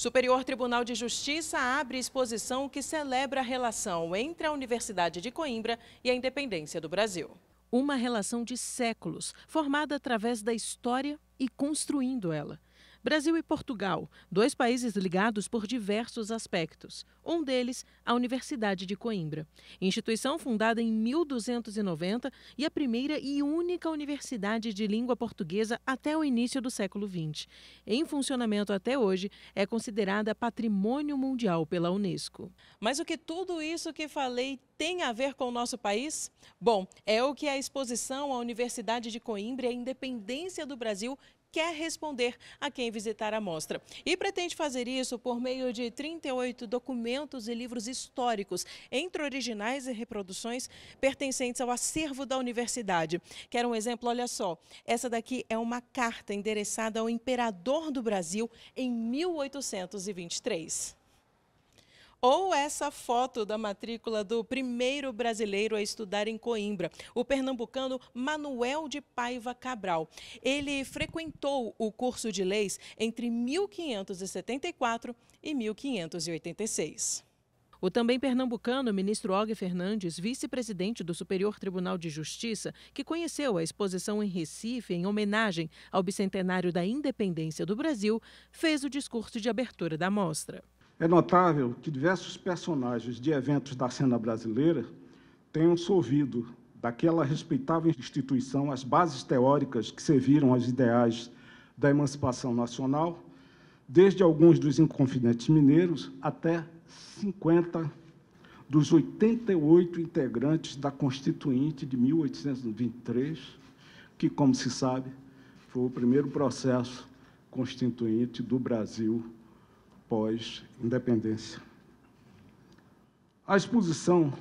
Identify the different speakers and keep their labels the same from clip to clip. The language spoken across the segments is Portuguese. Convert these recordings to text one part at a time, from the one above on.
Speaker 1: Superior Tribunal de Justiça abre exposição que celebra a relação entre a Universidade de Coimbra e a independência do Brasil. Uma relação de séculos, formada através da história e construindo ela. Brasil e Portugal, dois países ligados por diversos aspectos. Um deles, a Universidade de Coimbra, instituição fundada em 1290 e a primeira e única universidade de língua portuguesa até o início do século XX. Em funcionamento até hoje, é considerada patrimônio mundial pela Unesco. Mas o que tudo isso que falei tem a ver com o nosso país? Bom, é o que a exposição à Universidade de Coimbra e a Independência do Brasil quer responder a quem visitar a mostra. E pretende fazer isso por meio de 38 documentos e livros históricos, entre originais e reproduções pertencentes ao acervo da universidade. Quer um exemplo? Olha só, essa daqui é uma carta endereçada ao imperador do Brasil em 1823. Ou essa foto da matrícula do primeiro brasileiro a estudar em Coimbra, o pernambucano Manuel de Paiva Cabral. Ele frequentou o curso de leis entre 1574 e 1586. O também pernambucano ministro Og Fernandes, vice-presidente do Superior Tribunal de Justiça, que conheceu a exposição em Recife em homenagem ao bicentenário da independência do Brasil, fez o discurso de abertura da mostra.
Speaker 2: É notável que diversos personagens de eventos da cena brasileira tenham solvido daquela respeitável instituição as bases teóricas que serviram aos ideais da emancipação nacional, desde alguns dos inconfidentes mineiros até 50 dos 88 integrantes da Constituinte de 1823, que, como se sabe, foi o primeiro processo constituinte do Brasil pós-independência. A exposição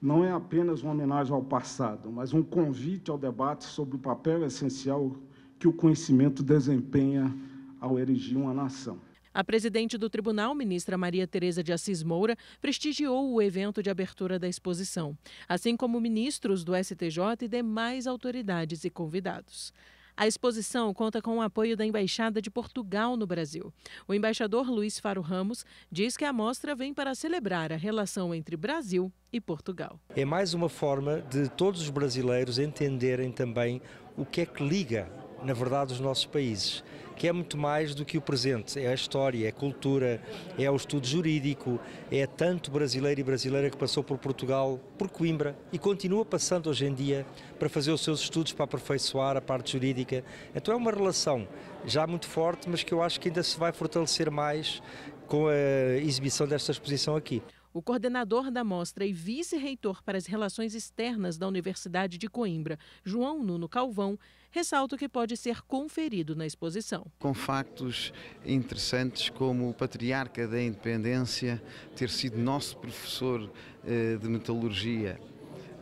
Speaker 2: não é apenas uma homenagem ao passado, mas um convite ao debate sobre o papel essencial que o conhecimento desempenha ao erigir uma nação.
Speaker 1: A presidente do tribunal, ministra Maria Tereza de Assis Moura, prestigiou o evento de abertura da exposição, assim como ministros do STJ e demais autoridades e convidados. A exposição conta com o apoio da Embaixada de Portugal no Brasil. O embaixador Luiz Faro Ramos diz que a mostra vem para celebrar a relação entre Brasil e Portugal.
Speaker 3: É mais uma forma de todos os brasileiros entenderem também o que é que liga, na verdade, os nossos países que é muito mais do que o presente. É a história, é a cultura, é o estudo jurídico, é tanto brasileiro e brasileira que passou por Portugal, por Coimbra e continua passando hoje em dia para fazer os seus estudos, para aperfeiçoar a parte jurídica. Então é uma relação já muito forte, mas que eu acho que ainda se vai fortalecer mais com a exibição desta exposição aqui.
Speaker 1: O coordenador da mostra e vice-reitor para as relações externas da Universidade de Coimbra, João Nuno Calvão, ressalta que pode ser conferido na exposição.
Speaker 4: Com factos interessantes como o patriarca da independência ter sido nosso professor eh, de metalurgia,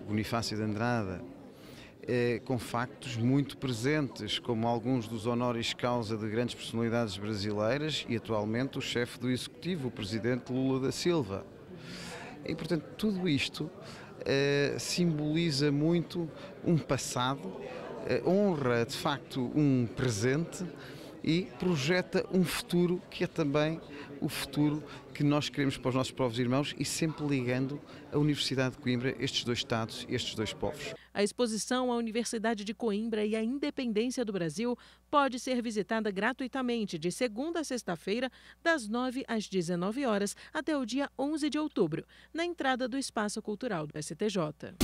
Speaker 4: Bonifácio de Andrada, eh, com factos muito presentes, como alguns dos honoris causa de grandes personalidades brasileiras e atualmente o chefe do executivo, o presidente Lula da Silva. E, portanto, tudo isto eh, simboliza muito um passado, eh, honra de facto um presente e projeta um futuro que é também o futuro que nós queremos para os nossos povos irmãos e sempre ligando a Universidade de Coimbra, estes dois estados, e estes dois povos.
Speaker 1: A exposição à Universidade de Coimbra e à independência do Brasil pode ser visitada gratuitamente de segunda a sexta-feira, das 9 às 19 horas, até o dia 11 de outubro, na entrada do Espaço Cultural do STJ.